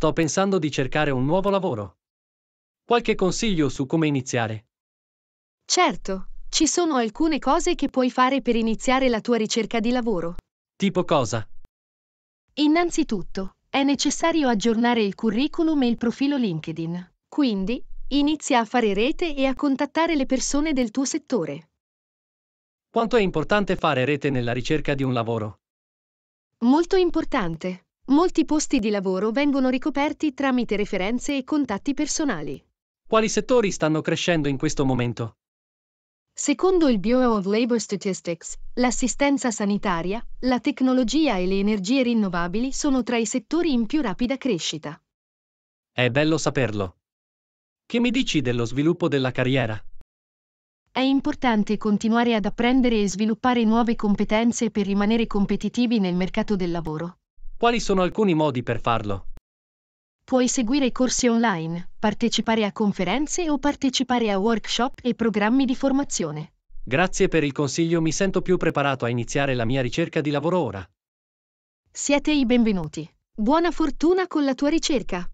Sto pensando di cercare un nuovo lavoro. Qualche consiglio su come iniziare? Certo, ci sono alcune cose che puoi fare per iniziare la tua ricerca di lavoro. Tipo cosa? Innanzitutto, è necessario aggiornare il curriculum e il profilo LinkedIn. Quindi, inizia a fare rete e a contattare le persone del tuo settore. Quanto è importante fare rete nella ricerca di un lavoro? Molto importante. Molti posti di lavoro vengono ricoperti tramite referenze e contatti personali. Quali settori stanno crescendo in questo momento? Secondo il Bureau of Labor Statistics, l'assistenza sanitaria, la tecnologia e le energie rinnovabili sono tra i settori in più rapida crescita. È bello saperlo. Che mi dici dello sviluppo della carriera? È importante continuare ad apprendere e sviluppare nuove competenze per rimanere competitivi nel mercato del lavoro. Quali sono alcuni modi per farlo? Puoi seguire corsi online, partecipare a conferenze o partecipare a workshop e programmi di formazione. Grazie per il consiglio, mi sento più preparato a iniziare la mia ricerca di lavoro ora. Siete i benvenuti. Buona fortuna con la tua ricerca.